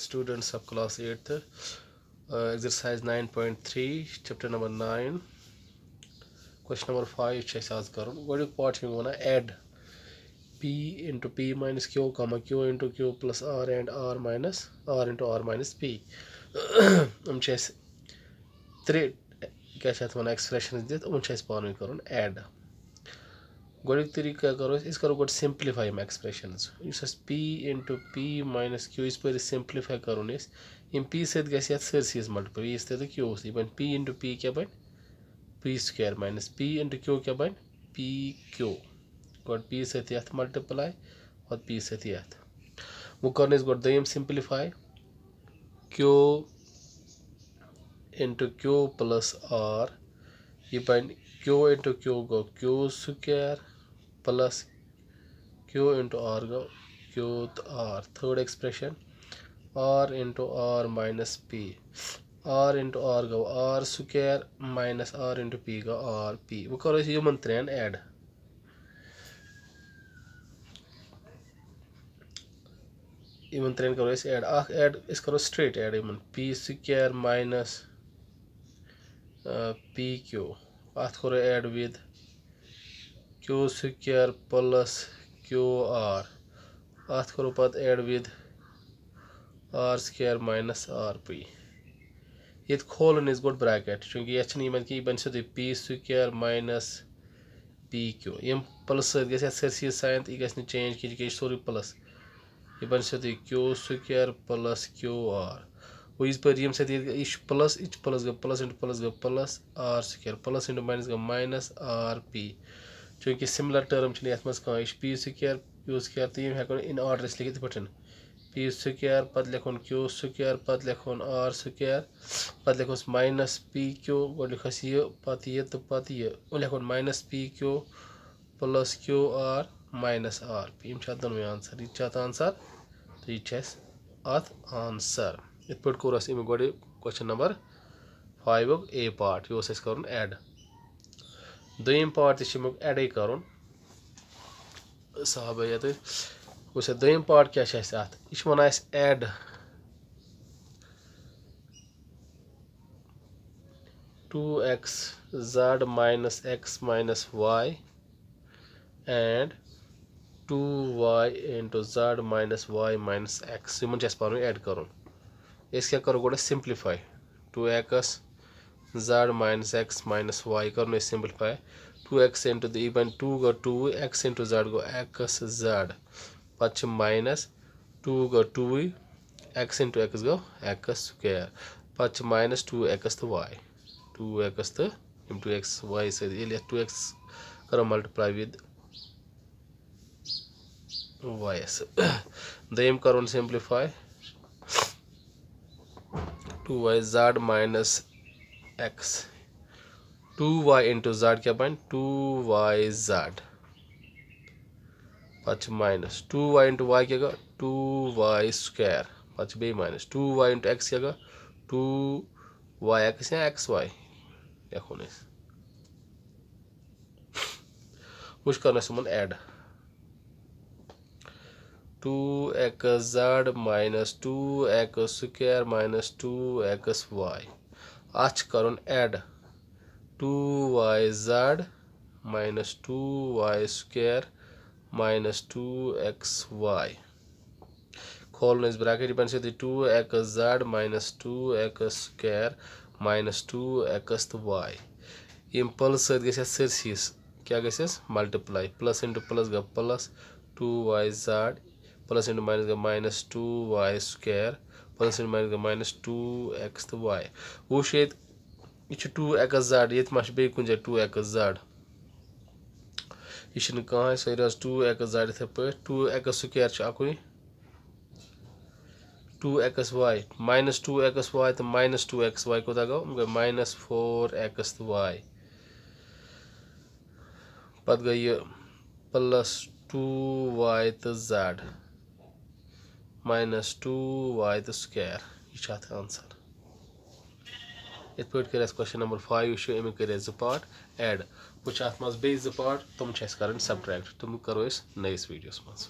students of class eighth exercise nine point three chapter number nine question number five आज कर गुक part one add P into P minus Q comma Q into Q plus R and R minus R into are minus पी हम त्रे क्या expression दिख पानी कर एड गणित तरीका करो इस करो गोट सिंप्लीफाई यम एक्सप्रेशन इस P into P minus Q इस पे सिंप्लीफाई करोन पी सत ग सरसी मल्टीपल ये तो क्यू ये बन पी इंटू पी क्या बन P square minus P into Q क्या बन पी क्यू गोट पी सत ये मल्टीप्लाई और पी सो कर गोट दम simplify Q into Q plus R ये बन क्यू इंटू क्यो गो Q square plus Q into R गो Q R third expression R into are minus P R into R गो R square minus R into P गो R P वो करो यम त्रेन ऐड इन त्रेन करो ऐड अड करो स्ट्रेट ऐड इन P square minus P q अत add with q square plus q R अत करो पत add with R square minus R P ये तो खोलन इस ब्रैकेट चूंकि ये छन यमन बन सो P square minus P q यम प्लस सत गस सरसी साइन तो ये गस चेंज की सोरी प्लस यह बन सो q square plus q R वो इस पर ये सत यह प्लस यह प्लस गो प्लस इंटू प्लस गो plus R square plus into minus गो माइनस आर पी चूंकि सिमिलर टर्म ये मे पी स्क्र यू स्क्र तो यम हेको इन आर्डरस लिखित इथ पी स्क्र पद लिखो क्यू स्क्र पद लिखो आर स्क्र पद लिखोस माइनस पी क्यू गो लिखोस ये पे ये तो पे ये वो लिखो minus P Q plus Q R minus R P यम दोनों आंसर यह आंसर तो ये अत आंसर इत पे कोर गोड़े question number five A part यह कर एड दोम पार्ट तुम एडे कर साहब ये वैसे दोम पार्ट क्या अत यह one add two X Z minus X minus Y and two Y into Z minus Y minus X इन पड़ एड करूँ इस क्या करो गोटे simplify two X Z minus X minus Y करो ये सिंप्लीफाई टू एक्स इंटू बन टू गो टू एक्स इंटू जेड गो एक्स जेड पाँच माइनस टू गो टू एक्स इंटू एक्स गो एक्स स्क्वायर पाँच माइनस टू एक्स तो वाई टू एक्स तो इंटू एक्स वाई से ये टू एक्स करो मल्टीप्लाई विद वाई एस दिम कर करो simplify two Y Z minus X two Y into Z क्या पॉइंट टू वाई जेड पच minus two Y into Y क्या टू वाई स्क्वायर पच बी minus two Y into X क्या टू वाई एक्स या एक्स वाई देखो नहीं कुछ करना सुमन add two X Z minus two X square minus two X Y आज करूँ add two Y Z minus two Y square minus two X Y खोल इस ब्रैकेट बन सी two X Z minus two X square minus two X Y यम plus सर्स क्या गस प्लस इंटू प्लस गप plus two Y Z plus into minus का minus two Y square plus into minus का माइनस टू एक्स तो Y वो शेत यह टू एक्स जाड ये मा बे कुन टू एक्स जाड यह कहें सर टू एक्स जाड इत पे टू एक्स स्क्वायर अकु two X Y minus two X Y तो माइनस टू एक्स वाई कोता गो माइनस फोर एक्स तो वाई पत गई प्लस टू वाई तो Z minus two Y the square यह आंसर इत पे कर क्वेश्चन नंबर फाइव यह अमे कर पार्ट एड वो अत मे बे पार्ट तम कर सब्ट्रैक्ट तुम करो नईस वीडियोस मं